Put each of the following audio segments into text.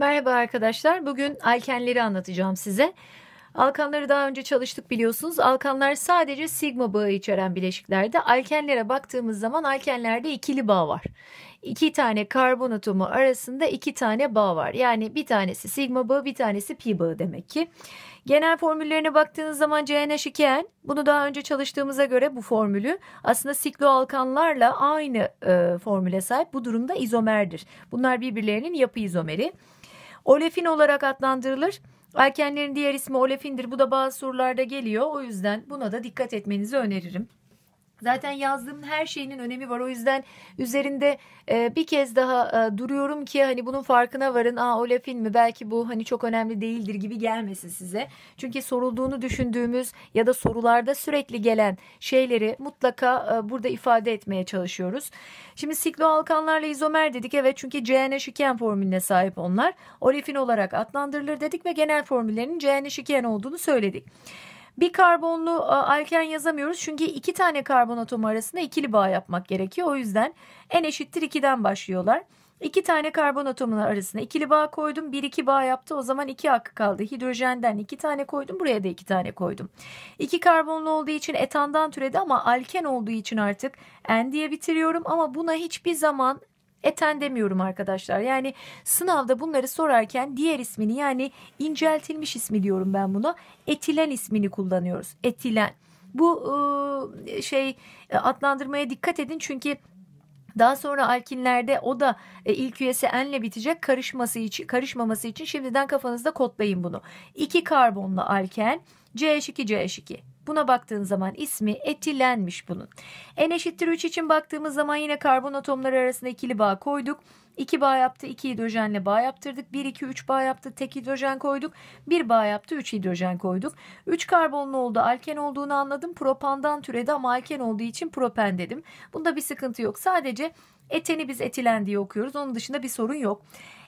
Merhaba arkadaşlar. Bugün alkenleri anlatacağım size. Alkanları daha önce çalıştık biliyorsunuz. Alkanlar sadece sigma bağı içeren bileşiklerde. Alkenlere baktığımız zaman alkenlerde ikili bağ var. İki tane karbon atomu arasında iki tane bağ var. Yani bir tanesi sigma bağı bir tanesi pi bağı demek ki. Genel formüllerine baktığınız zaman CnH2n bunu daha önce çalıştığımıza göre bu formülü aslında sikloalkanlarla aynı e, formüle sahip bu durumda izomerdir. Bunlar birbirlerinin yapı izomeri. Olefin olarak adlandırılır. Erkenlerin diğer ismi olefindir. Bu da bazı sorularda geliyor. O yüzden buna da dikkat etmenizi öneririm. Zaten yazdığım her şeyinin önemi var. O yüzden üzerinde e, bir kez daha e, duruyorum ki hani bunun farkına varın. Aa o lafin mi? Belki bu hani çok önemli değildir gibi gelmesin size. Çünkü sorulduğunu düşündüğümüz ya da sorularda sürekli gelen şeyleri mutlaka e, burada ifade etmeye çalışıyoruz. Şimdi sikloalkanlarla izomer dedik. Evet çünkü CN-şiken formülüne sahip onlar. Olefin olarak adlandırılır dedik ve genel formüllerinin CN-şiken olduğunu söyledik. Bir karbonlu e, alken yazamıyoruz çünkü iki tane karbon atomu arasında ikili bağ yapmak gerekiyor. O yüzden en eşittir 2'den başlıyorlar. İki tane karbon atomunun arasına ikili bağ koydum. Bir iki bağ yaptı. O zaman iki hakkı kaldı. Hidrojenden iki tane koydum. Buraya da iki tane koydum. İki karbonlu olduğu için etandan türedi ama alken olduğu için artık en diye bitiriyorum. Ama buna hiçbir zaman eten demiyorum arkadaşlar. Yani sınavda bunları sorarken diğer ismini yani inceltilmiş ismi diyorum ben buna. Etilen ismini kullanıyoruz. Etilen. Bu e, şey e, adlandırmaya dikkat edin çünkü daha sonra alkinlerde o da e, ilk üyesi enle bitecek karışması için karışmaması için şimdiden kafanızda kodlayın bunu. 2 karbonlu alken CH2 CH2 Buna baktığın zaman ismi etilenmiş bunun. En eşittir 3 için baktığımız zaman yine karbon atomları arasında ikili bağ koyduk. 2 bağ yaptı 2 hidrojenle bağ yaptırdık. 1 2 3 bağ yaptı tek hidrojen koyduk. 1 bağ yaptı 3 hidrojen koyduk. 3 karbonlu oldu alken olduğunu anladım. Propandan türedi ama alken olduğu için propen dedim. Bunda bir sıkıntı yok. Sadece eteni biz etilen diye okuyoruz. Onun dışında bir sorun yok.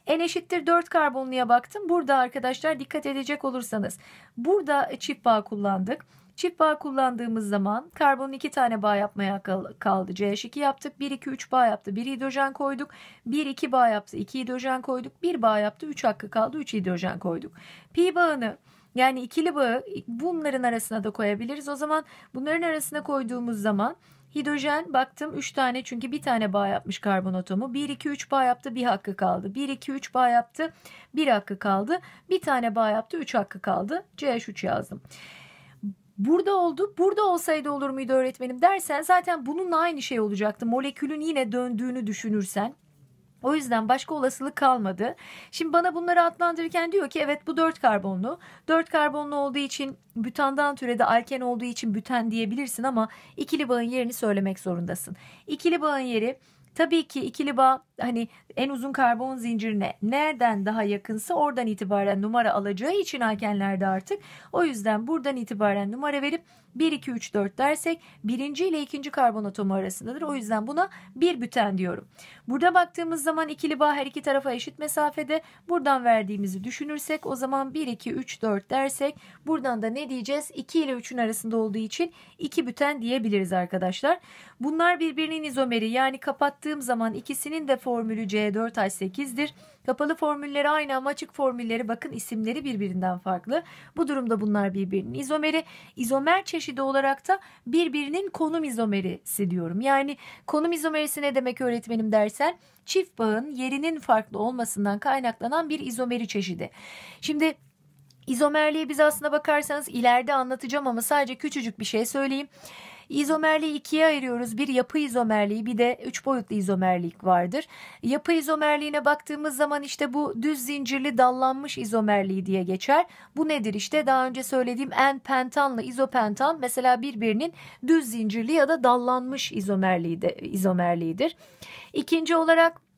En eşittir 4 karbonluya baktım. Burada arkadaşlar dikkat edecek olursanız burada çift bağ kullandık. Çift bağ kullandığımız zaman karbonun iki tane bağ yapmaya kaldı. CH2 yaptık. 1, 2, 3 bağ yaptı. 1 hidrojen koyduk. 1, 2 bağ yaptı. 2 hidrojen koyduk. 1 bağ yaptı. 3 hakkı kaldı. 3 hidrojen koyduk. Pi bağını yani ikili bağı bunların arasına da koyabiliriz. O zaman bunların arasına koyduğumuz zaman Hidrojen baktım 3 tane çünkü bir tane bağ yapmış karbon atomu. 1 2 3 bağ yaptı bir hakkı kaldı. 1 2 3 bağ yaptı bir hakkı kaldı. Bir tane bağ yaptı 3 hakkı kaldı. CH3 yazdım burada oldu burada olsaydı olur muydu öğretmenim dersen zaten bununla aynı şey olacaktı. Molekülün yine döndüğünü düşünürsen o yüzden başka olasılık kalmadı. Şimdi bana bunları adlandırırken diyor ki evet bu 4 karbonlu. 4 karbonlu olduğu için bütandan türede alken olduğu için büten diyebilirsin ama ikili bağın yerini söylemek zorundasın. İkili bağın yeri tabii ki ikili bağ hani en uzun karbon zincirine nereden daha yakınsa oradan itibaren numara alacağı için alkenlerde artık o yüzden buradan itibaren numara verip 1 2 3 4 dersek birinci ile ikinci karbon atomu arasındadır. O yüzden buna bir büten diyorum. Burada baktığımız zaman ikili bağ her iki tarafa eşit mesafede. Buradan verdiğimizi düşünürsek o zaman 1 2 3 4 dersek buradan da ne diyeceğiz? 2 ile 3'ün arasında olduğu için 2 büten diyebiliriz arkadaşlar. Bunlar birbirinin izomeri yani kapattığım zaman ikisinin de formu formülü C4H8'dir. Kapalı formülleri aynı ama açık formülleri bakın isimleri birbirinden farklı. Bu durumda bunlar birbirinin izomeri. İzomer çeşidi olarak da birbirinin konum izomerisi diyorum. Yani konum izomerisi ne demek öğretmenim dersen çift bağın yerinin farklı olmasından kaynaklanan bir izomeri çeşidi. Şimdi izomerliği biz aslına bakarsanız ileride anlatacağım ama sadece küçücük bir şey söyleyeyim. İzomerliği ikiye ayırıyoruz. Bir yapı izomerliği bir de üç boyutlu izomerlik vardır. Yapı izomerliğine baktığımız zaman işte bu düz zincirli dallanmış izomerliği diye geçer. Bu nedir işte daha önce söylediğim en pentanlı izopentan mesela birbirinin düz zincirli ya da dallanmış izomerliği de, izomerliğidir. İkinci olarak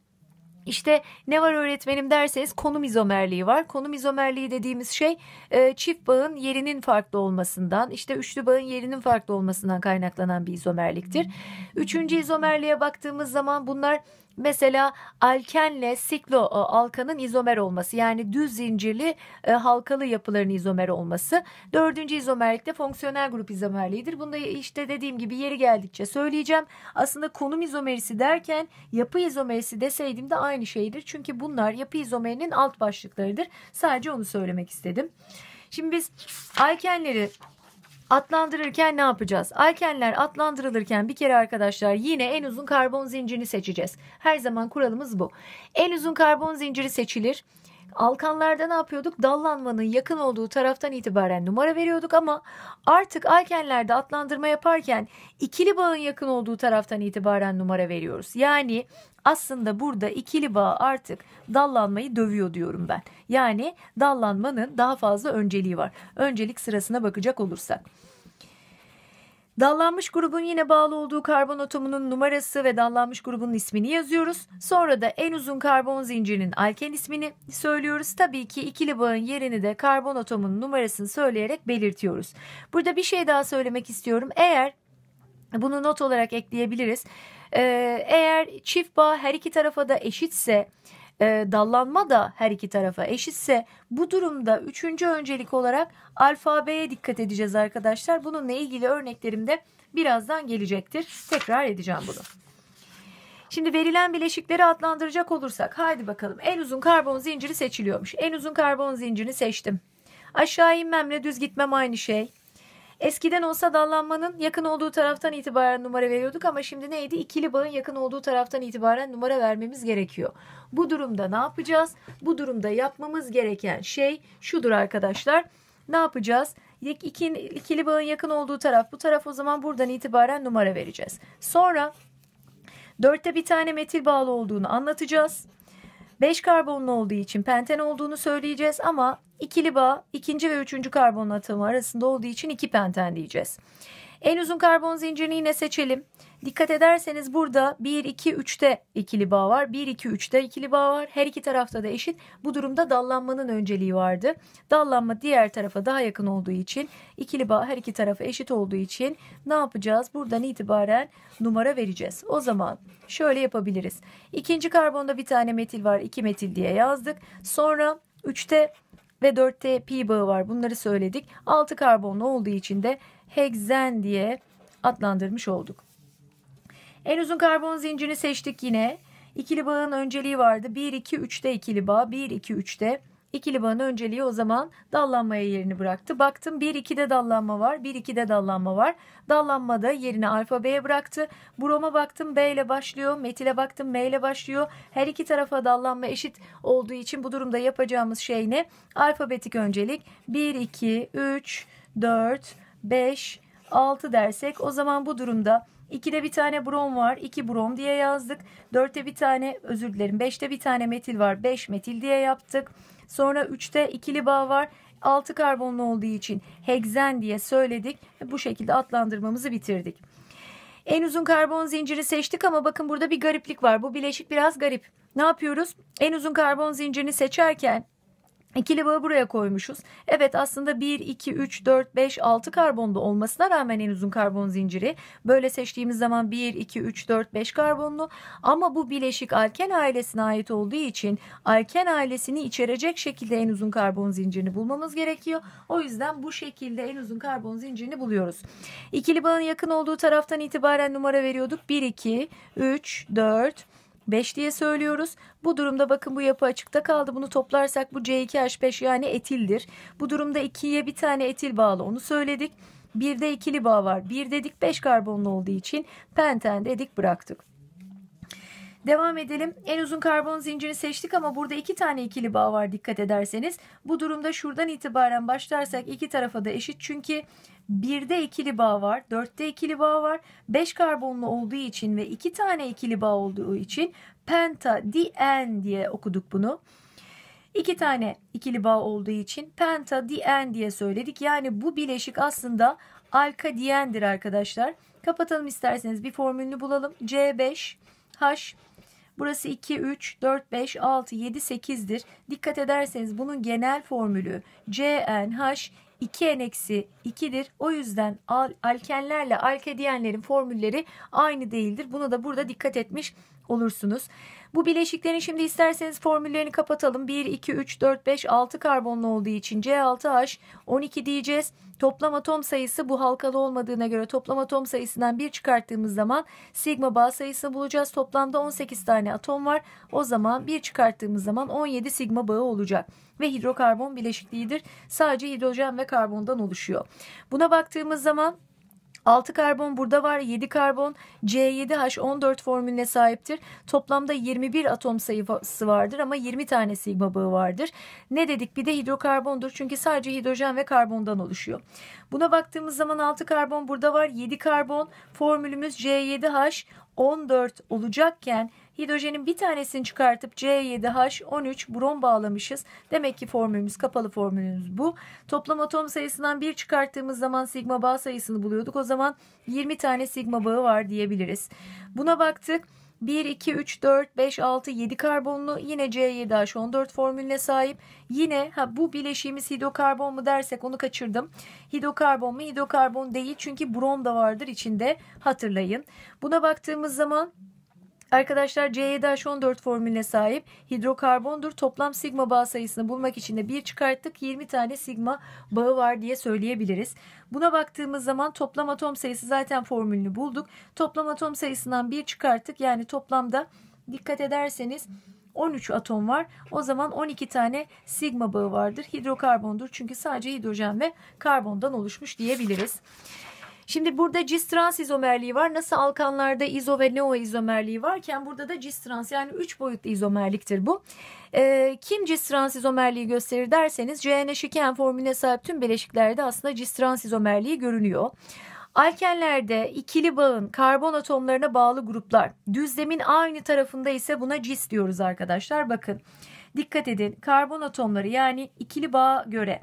işte ne var öğretmenim derseniz konum izomerliği var. Konum izomerliği dediğimiz şey e, çift bağın yerinin farklı olmasından, işte üçlü bağın yerinin farklı olmasından kaynaklanan bir izomerliktir. Hmm. Üçüncü izomerliğe baktığımız zaman bunlar Mesela alkenle siklo e, alkanın izomer olması yani düz zincirli e, halkalı yapıların izomer olması. Dördüncü izomerlik de fonksiyonel grup izomerliğidir. Bunda işte dediğim gibi yeri geldikçe söyleyeceğim. Aslında konum izomerisi derken yapı izomerisi deseydim de aynı şeydir. Çünkü bunlar yapı izomerinin alt başlıklarıdır. Sadece onu söylemek istedim. Şimdi biz alkenleri Atlandırırken ne yapacağız? Alkenler atlandırılırken bir kere arkadaşlar yine en uzun karbon zincirini seçeceğiz. Her zaman kuralımız bu. En uzun karbon zinciri seçilir. Alkanlarda ne yapıyorduk? Dallanmanın yakın olduğu taraftan itibaren numara veriyorduk ama artık alkenlerde atlandırma yaparken ikili bağın yakın olduğu taraftan itibaren numara veriyoruz. Yani aslında burada ikili bağ artık dallanmayı dövüyor diyorum ben. Yani dallanmanın daha fazla önceliği var. Öncelik sırasına bakacak olursak. Dallanmış grubun yine bağlı olduğu karbon atomunun numarası ve dallanmış grubun ismini yazıyoruz. Sonra da en uzun karbon zincirinin alken ismini söylüyoruz. Tabii ki ikili bağın yerini de karbon atomunun numarasını söyleyerek belirtiyoruz. Burada bir şey daha söylemek istiyorum. Eğer bunu not olarak ekleyebiliriz. Ee, eğer çift bağ her iki tarafa da eşitse e, dallanma da her iki tarafa eşitse bu durumda üçüncü öncelik olarak alfabeye dikkat edeceğiz arkadaşlar. Bununla ilgili örneklerimde birazdan gelecektir. Tekrar edeceğim bunu. Şimdi verilen bileşikleri adlandıracak olursak haydi bakalım en uzun karbon zinciri seçiliyormuş. En uzun karbon zincirini seçtim. Aşağı inmemle düz gitmem aynı şey. Eskiden olsa dallanmanın yakın olduğu taraftan itibaren numara veriyorduk ama şimdi neydi? İkili bağın yakın olduğu taraftan itibaren numara vermemiz gerekiyor. Bu durumda ne yapacağız? Bu durumda yapmamız gereken şey şudur arkadaşlar. Ne yapacağız? İki, ikili bağın yakın olduğu taraf bu taraf o zaman buradan itibaren numara vereceğiz. Sonra dörtte bir tane metil bağlı olduğunu anlatacağız. 5 karbonlu olduğu için penten olduğunu söyleyeceğiz ama İkili bağ ikinci ve üçüncü karbon atomu arasında olduğu için iki penten diyeceğiz. En uzun karbon zincirini yine seçelim. Dikkat ederseniz burada 1, 2, 3'te ikili bağ var. 1, 2, 3'te ikili bağ var. Her iki tarafta da eşit. Bu durumda dallanmanın önceliği vardı. Dallanma diğer tarafa daha yakın olduğu için ikili bağ her iki tarafa eşit olduğu için ne yapacağız? Buradan itibaren numara vereceğiz. O zaman şöyle yapabiliriz. İkinci karbonda bir tane metil var. 2 metil diye yazdık. Sonra 3'te ve 4'te pi bağı var. Bunları söyledik. 6 karbonlu olduğu için de heksen diye adlandırmış olduk. En uzun karbon zincirini seçtik yine. İkili bağın önceliği vardı. 1 2 3'te ikili bağ, 1 2 3'te İkili bağın önceliği o zaman dallanmaya yerini bıraktı. Baktım 1-2'de dallanma var. 1-2'de dallanma var. Dallanma da yerini alfabeye bıraktı. Brom'a baktım B ile başlıyor. Metile baktım M ile başlıyor. Her iki tarafa dallanma eşit olduğu için bu durumda yapacağımız şey ne? Alfabetik öncelik 1, 2, 3, 4, 5, 6 dersek o zaman bu durumda 2'de bir tane brom var 2 brom diye yazdık. 4'te bir tane özür dilerim 5'te bir tane metil var 5 metil diye yaptık. Sonra 3'te ikili bağ var. 6 karbonlu olduğu için heksen diye söyledik. Bu şekilde adlandırmamızı bitirdik. En uzun karbon zinciri seçtik ama bakın burada bir gariplik var. Bu bileşik biraz garip. Ne yapıyoruz? En uzun karbon zincirini seçerken İkili bağı buraya koymuşuz. Evet aslında 1, 2, 3, 4, 5, 6 karbonlu olmasına rağmen en uzun karbon zinciri. Böyle seçtiğimiz zaman 1, 2, 3, 4, 5 karbonlu. Ama bu bileşik alken ailesine ait olduğu için alken ailesini içerecek şekilde en uzun karbon zincirini bulmamız gerekiyor. O yüzden bu şekilde en uzun karbon zincirini buluyoruz. İkili bağın yakın olduğu taraftan itibaren numara veriyorduk. 1, 2, 3, 4, 5 diye söylüyoruz. Bu durumda bakın bu yapı açıkta kaldı. Bunu toplarsak bu C2H5 yani etildir. Bu durumda 2'ye bir tane etil bağlı onu söyledik. 1'de ikili bağ var. 1 dedik 5 karbonlu olduğu için penten dedik bıraktık. Devam edelim. En uzun karbon zincirini seçtik ama burada iki tane ikili bağ var dikkat ederseniz. Bu durumda şuradan itibaren başlarsak iki tarafa da eşit çünkü 1'de ikili bağ var, 4'te ikili bağ var. 5 karbonlu olduğu için ve 2 tane ikili bağ olduğu için penta dien diye okuduk bunu. İki tane ikili bağ olduğu için penta dien diye söyledik. Yani bu bileşik aslında alka diendir arkadaşlar. Kapatalım isterseniz bir formülünü bulalım. C5 H Burası 2, 3, 4, 5, 6, 7, 8'dir. Dikkat ederseniz bunun genel formülü CNH 2n eksi 2'dir. O yüzden al alkenlerle alkediyenlerin formülleri aynı değildir. Buna da burada dikkat etmiş olursunuz. Bu bileşiklerin şimdi isterseniz formüllerini kapatalım. 1, 2, 3, 4, 5, 6 karbonlu olduğu için C6H 12 diyeceğiz. Toplam atom sayısı bu halkalı olmadığına göre toplam atom sayısından 1 çıkarttığımız zaman sigma bağ sayısını bulacağız. Toplamda 18 tane atom var. O zaman 1 çıkarttığımız zaman 17 sigma bağı olacak ve hidrokarbon bileşikliğidir. Sadece hidrojen ve karbondan oluşuyor. Buna baktığımız zaman 6 karbon burada var 7 karbon C7H14 formülüne sahiptir. Toplamda 21 atom sayısı vardır ama 20 tane sigma bağı vardır. Ne dedik bir de hidrokarbondur çünkü sadece hidrojen ve karbondan oluşuyor. Buna baktığımız zaman 6 karbon burada var 7 karbon formülümüz C7H14 olacakken Hidrojenin bir tanesini çıkartıp C7H13 brom bağlamışız. Demek ki formülümüz kapalı formülümüz bu. Toplam atom sayısından bir çıkarttığımız zaman sigma bağ sayısını buluyorduk. O zaman 20 tane sigma bağı var diyebiliriz. Buna baktık. 1, 2, 3, 4, 5, 6, 7 karbonlu yine C7H14 formülüne sahip. Yine ha, bu bileşiğimiz hidrokarbon mu dersek onu kaçırdım. Hidrokarbon mu? Hidrokarbon değil çünkü brom da vardır içinde hatırlayın. Buna baktığımız zaman Arkadaşlar C7H14 formülüne sahip hidrokarbondur. Toplam sigma bağ sayısını bulmak için de bir çıkarttık. 20 tane sigma bağı var diye söyleyebiliriz. Buna baktığımız zaman toplam atom sayısı zaten formülünü bulduk. Toplam atom sayısından bir çıkarttık. Yani toplamda dikkat ederseniz 13 atom var. O zaman 12 tane sigma bağı vardır. Hidrokarbondur. Çünkü sadece hidrojen ve karbondan oluşmuş diyebiliriz. Şimdi burada cis-trans izomerliği var. Nasıl alkanlarda izo ve neo izomerliği varken burada da cis-trans yani 3 boyutlu izomerliktir bu. E, kim trans izomerliği gösterir derseniz CN2 formüle sahip tüm bileşiklerde aslında cis-trans izomerliği görünüyor. Alkenlerde ikili bağın karbon atomlarına bağlı gruplar. Düzlemin aynı tarafında ise buna cis diyoruz arkadaşlar. Bakın dikkat edin karbon atomları yani ikili bağa göre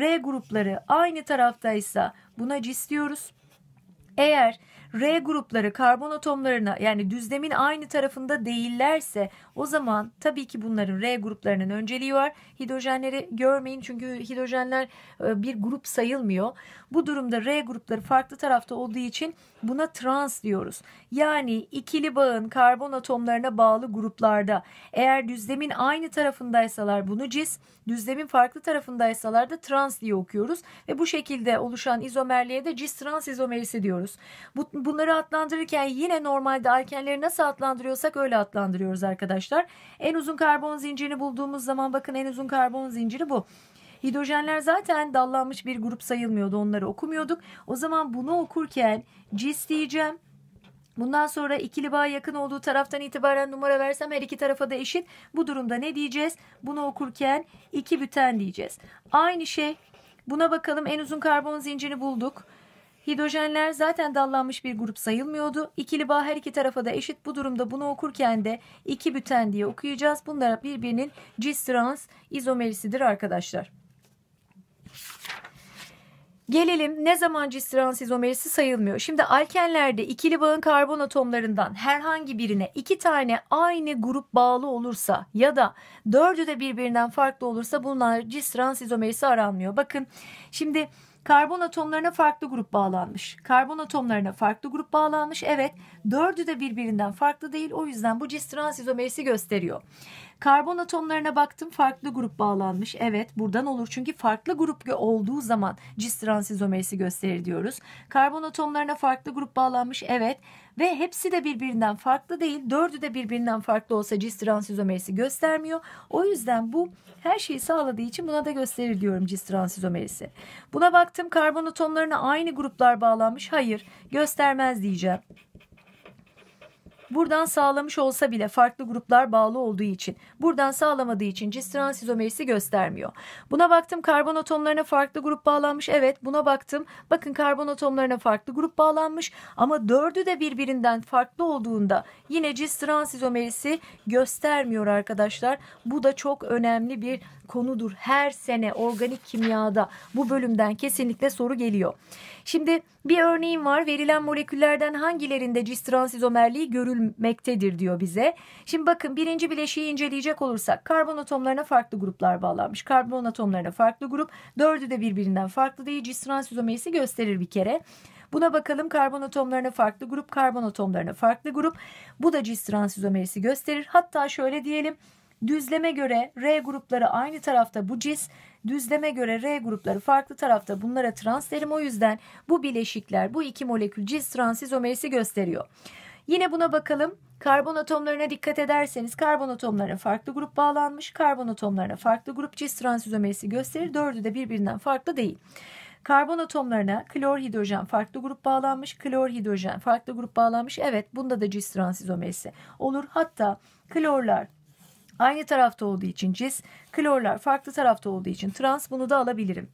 R grupları aynı taraftaysa buna cis diyoruz. Eğer R grupları karbon atomlarına yani düzlemin aynı tarafında değillerse o zaman tabii ki bunların R gruplarının önceliği var. Hidrojenleri görmeyin çünkü hidrojenler e, bir grup sayılmıyor. Bu durumda R grupları farklı tarafta olduğu için buna trans diyoruz. Yani ikili bağın karbon atomlarına bağlı gruplarda eğer düzlemin aynı tarafındaysalar bunu cis, düzlemin farklı tarafındaysalar da trans diye okuyoruz ve bu şekilde oluşan izomerliğe de cis trans izomerisi diyoruz. Bu bunları atlandırırken yine normalde alkenleri nasıl adlandırıyorsak öyle atlandırıyoruz arkadaşlar. En uzun karbon zincirini bulduğumuz zaman bakın en uzun karbon zinciri bu. Hidrojenler zaten dallanmış bir grup sayılmıyordu. Onları okumuyorduk. O zaman bunu okurken cis diyeceğim. Bundan sonra ikili bağ yakın olduğu taraftan itibaren numara versem her iki tarafa da eşit. Bu durumda ne diyeceğiz? Bunu okurken iki büten diyeceğiz. Aynı şey Buna bakalım en uzun karbon zincirini bulduk. Hidrojenler zaten dallanmış bir grup sayılmıyordu. İkili bağ her iki tarafa da eşit. Bu durumda bunu okurken de iki büten diye okuyacağız. Bunlar birbirinin cis trans izomerisidir arkadaşlar. Gelelim ne zaman cis trans izomerisi sayılmıyor. Şimdi alkenlerde ikili bağın karbon atomlarından herhangi birine iki tane aynı grup bağlı olursa ya da dördü de birbirinden farklı olursa bunlar cis trans izomerisi aranmıyor. Bakın şimdi Karbon atomlarına farklı grup bağlanmış. Karbon atomlarına farklı grup bağlanmış. Evet dördü de birbirinden farklı değil. O yüzden bu cis trans transizomerisi gösteriyor. Karbon atomlarına baktım farklı grup bağlanmış. Evet buradan olur çünkü farklı grup olduğu zaman cis trans izomerisi gösterir diyoruz. Karbon atomlarına farklı grup bağlanmış. Evet ve hepsi de birbirinden farklı değil. Dördü de birbirinden farklı olsa cis trans izomerisi göstermiyor. O yüzden bu her şeyi sağladığı için buna da gösterir diyorum cis trans izomerisi. Buna baktım karbon atomlarına aynı gruplar bağlanmış. Hayır göstermez diyeceğim. Buradan sağlamış olsa bile farklı gruplar bağlı olduğu için buradan sağlamadığı için cis trans izomerisi göstermiyor. Buna baktım karbon atomlarına farklı grup bağlanmış. Evet buna baktım. Bakın karbon atomlarına farklı grup bağlanmış ama dördü de birbirinden farklı olduğunda yine cis trans izomerisi göstermiyor arkadaşlar. Bu da çok önemli bir konudur. Her sene organik kimyada bu bölümden kesinlikle soru geliyor. Şimdi bir örneğim var. Verilen moleküllerden hangilerinde cis trans izomerliği görülmektedir diyor bize. Şimdi bakın birinci bileşiği inceleyecek olursak karbon atomlarına farklı gruplar bağlanmış. Karbon atomlarına farklı grup. Dördü de birbirinden farklı değil. Cis trans izomerisi gösterir bir kere. Buna bakalım karbon atomlarına farklı grup, karbon atomlarına farklı grup. Bu da cis trans izomerisi gösterir. Hatta şöyle diyelim Düzleme göre R grupları aynı tarafta bu cis, düzleme göre R grupları farklı tarafta bunlara trans derim. O yüzden bu bileşikler bu iki molekül cis trans izomerisi gösteriyor. Yine buna bakalım. Karbon atomlarına dikkat ederseniz karbon atomlarına farklı grup bağlanmış. Karbon atomlarına farklı grup cis trans izomerisi gösterir. Dördü de birbirinden farklı değil. Karbon atomlarına klor hidrojen farklı grup bağlanmış, klor hidrojen farklı grup bağlanmış. Evet bunda da cis trans izomerisi olur. Hatta klorlar Aynı tarafta olduğu için cis, klorlar farklı tarafta olduğu için trans bunu da alabilirim.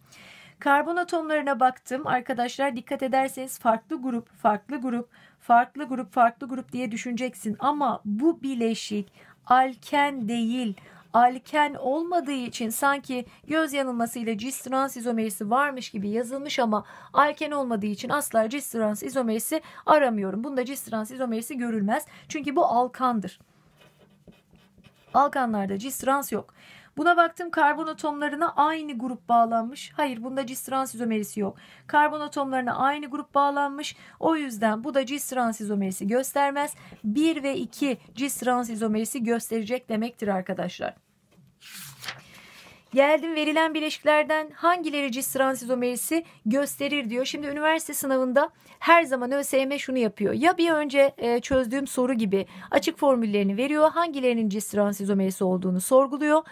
Karbon atomlarına baktım. Arkadaşlar dikkat ederseniz farklı grup, farklı grup, farklı grup, farklı grup diye düşüneceksin. Ama bu bileşik alken değil alken olmadığı için sanki göz yanılmasıyla cis trans izomerisi varmış gibi yazılmış ama alken olmadığı için asla cis trans izomerisi aramıyorum. Bunda cis trans izomerisi görülmez. Çünkü bu alkandır. Alkanlarda cis trans yok. Buna baktım karbon atomlarına aynı grup bağlanmış. Hayır bunda cis trans izomerisi yok. Karbon atomlarına aynı grup bağlanmış. O yüzden bu da cis trans izomerisi göstermez. 1 ve 2 cis trans izomerisi gösterecek demektir arkadaşlar. Geldim verilen bileşiklerden hangileri cis transizomerisi gösterir diyor. Şimdi üniversite sınavında her zaman ÖSYM şunu yapıyor. Ya bir önce e, çözdüğüm soru gibi açık formüllerini veriyor. Hangilerinin cis transizomerisi olduğunu sorguluyor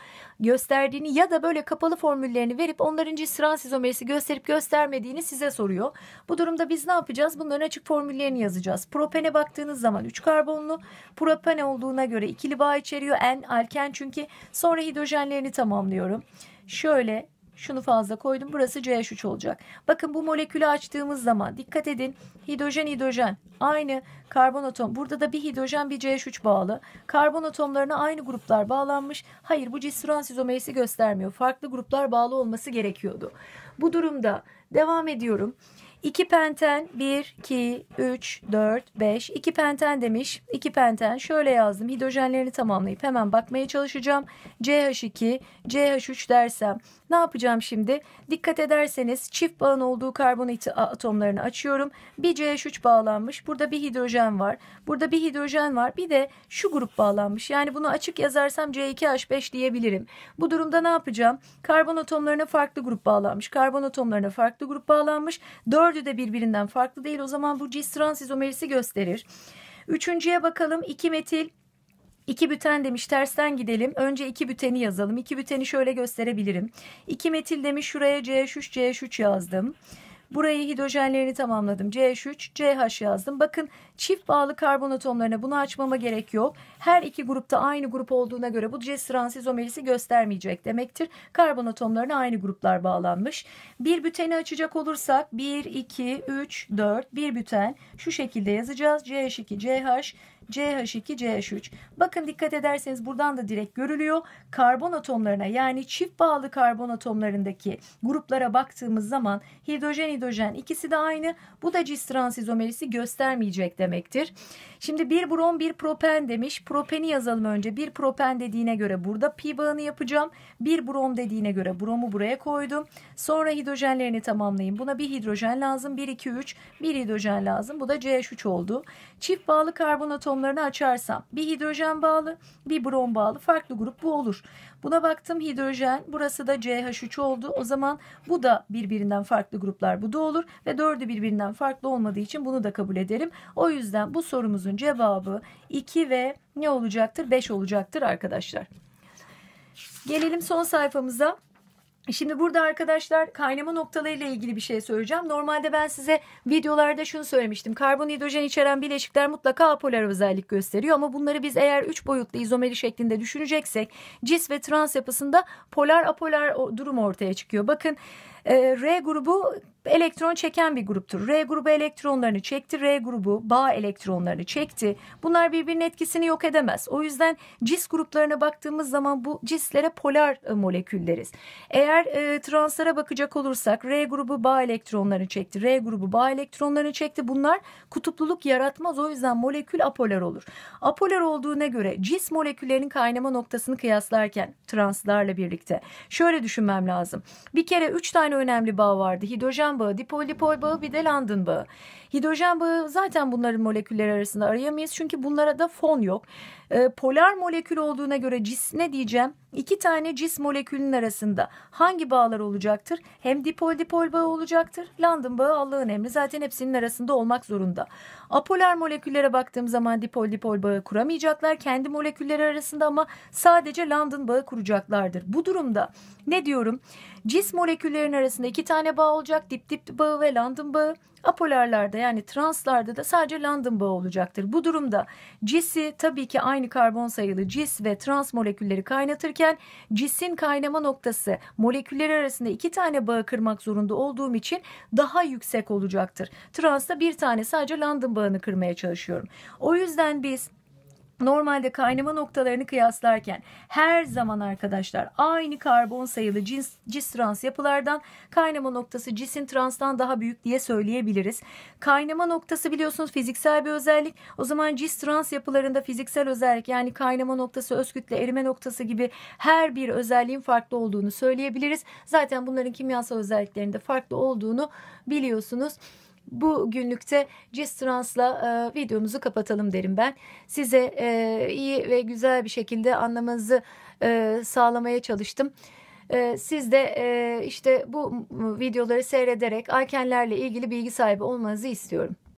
gösterdiğini ya da böyle kapalı formüllerini verip onların cis izomerisi gösterip göstermediğini size soruyor. Bu durumda biz ne yapacağız? Bunların açık formüllerini yazacağız. Propene baktığınız zaman 3 karbonlu. propane olduğuna göre ikili bağ içeriyor. En alken çünkü sonra hidrojenlerini tamamlıyorum. Şöyle şunu fazla koydum. Burası CH3 olacak. Bakın bu molekülü açtığımız zaman dikkat edin. Hidrojen hidrojen aynı karbon atom. Burada da bir hidrojen bir CH3 bağlı. Karbon atomlarına aynı gruplar bağlanmış. Hayır bu cisturansiz izomerisi göstermiyor. Farklı gruplar bağlı olması gerekiyordu. Bu durumda devam ediyorum. 2 penten 1, 2, 3, 4, 5. 2 penten demiş. 2 penten şöyle yazdım. Hidrojenlerini tamamlayıp hemen bakmaya çalışacağım. CH2, CH3 dersem ne yapacağım şimdi? Dikkat ederseniz çift bağın olduğu karbonit atomlarını açıyorum. Bir CH3 bağlanmış. Burada bir hidrojen var. Burada bir hidrojen var. Bir de şu grup bağlanmış. Yani bunu açık yazarsam C2H5 diyebilirim. Bu durumda ne yapacağım? Karbon atomlarına farklı grup bağlanmış. Karbon atomlarına farklı grup bağlanmış. 4 Dördü de birbirinden farklı değil. O zaman bu cis trans izomerisi gösterir. Üçüncüye bakalım. İki metil İki büten demiş tersten gidelim. Önce iki büteni yazalım. İki büteni şöyle gösterebilirim. İki metil demiş şuraya C3 C3 yazdım. Burayı hidrojenlerini tamamladım. CH3, CH yazdım. Bakın çift bağlı karbon atomlarına bunu açmama gerek yok. Her iki grupta aynı grup olduğuna göre bu cestran izomerisi göstermeyecek demektir. Karbon atomlarına aynı gruplar bağlanmış. Bir büteni açacak olursak 1, 2, 3, 4, bir büten şu şekilde yazacağız. CH2, CH, CH2, CH3. Bakın dikkat ederseniz buradan da direkt görülüyor. Karbon atomlarına yani çift bağlı karbon atomlarındaki gruplara baktığımız zaman hidrojen hidrojen ikisi de aynı. Bu da cis trans izomerisi göstermeyecek demektir. Şimdi bir brom bir propen demiş. Propeni yazalım önce. Bir propen dediğine göre burada pi bağını yapacağım. Bir brom dediğine göre bromu buraya koydum. Sonra hidrojenlerini tamamlayayım. Buna bir hidrojen lazım. 1, 2, 3. Bir hidrojen lazım. Bu da CH3 oldu. Çift bağlı karbon atom atomlarını açarsam bir hidrojen bağlı bir brom bağlı farklı grup bu olur. Buna baktım hidrojen burası da CH3 oldu. O zaman bu da birbirinden farklı gruplar bu da olur ve dördü birbirinden farklı olmadığı için bunu da kabul ederim. O yüzden bu sorumuzun cevabı 2 ve ne olacaktır? 5 olacaktır arkadaşlar. Gelelim son sayfamıza. Şimdi burada arkadaşlar kaynama noktalarıyla ilgili bir şey söyleyeceğim. Normalde ben size videolarda şunu söylemiştim. Karbon hidrojen içeren bileşikler mutlaka apolar özellik gösteriyor ama bunları biz eğer 3 boyutlu izomeri şeklinde düşüneceksek cis ve trans yapısında polar apolar durum ortaya çıkıyor. Bakın e, R grubu elektron çeken bir gruptur. R grubu elektronlarını çekti, R grubu bağ elektronlarını çekti. Bunlar birbirinin etkisini yok edemez. O yüzden cis gruplarına baktığımız zaman bu cislere polar e, molekülleriz. Eğer e, translara bakacak olursak R grubu bağ elektronlarını çekti, R grubu bağ elektronlarını çekti. Bunlar kutupluluk yaratmaz. O yüzden molekül apolar olur. Apolar olduğuna göre cis moleküllerin kaynama noktasını kıyaslarken translarla birlikte şöyle düşünmem lazım. Bir kere 3 tane önemli bağ vardı. Hidrojen bağı, dipol dipol bağı bir de London bağı. Hidrojen bağı zaten bunların moleküller arasında arayamayız çünkü bunlara da fon yok. E, polar molekül olduğuna göre cis ne diyeceğim? İki tane cis molekülün arasında hangi bağlar olacaktır? Hem dipol dipol bağı olacaktır. London bağı Allah'ın emri zaten hepsinin arasında olmak zorunda. Apolar moleküllere baktığım zaman dipol dipol bağı kuramayacaklar. Kendi molekülleri arasında ama sadece London bağı kuracaklardır. Bu durumda ne diyorum? Cis moleküllerin arasında iki tane bağ olacak. Dip dip bağı ve London bağı. Apolarlarda yani translarda da sadece London bağı olacaktır. Bu durumda cisi tabii ki aynı karbon sayılı cis ve trans molekülleri kaynatırken cisin kaynama noktası moleküller arasında iki tane bağı kırmak zorunda olduğum için daha yüksek olacaktır. Transta bir tane sadece London bağını kırmaya çalışıyorum. O yüzden biz Normalde kaynama noktalarını kıyaslarken her zaman arkadaşlar aynı karbon sayılı cis, cis trans yapılardan kaynama noktası cisin transtan daha büyük diye söyleyebiliriz. Kaynama noktası biliyorsunuz fiziksel bir özellik. O zaman cis trans yapılarında fiziksel özellik yani kaynama noktası, öz kütle, erime noktası gibi her bir özelliğin farklı olduğunu söyleyebiliriz. Zaten bunların kimyasal özelliklerinde farklı olduğunu biliyorsunuz bu günlükte Cis Trans'la e, videomuzu kapatalım derim ben. Size e, iyi ve güzel bir şekilde anlamanızı e, sağlamaya çalıştım. E, siz de e, işte bu videoları seyrederek Aykenlerle ilgili bilgi sahibi olmanızı istiyorum.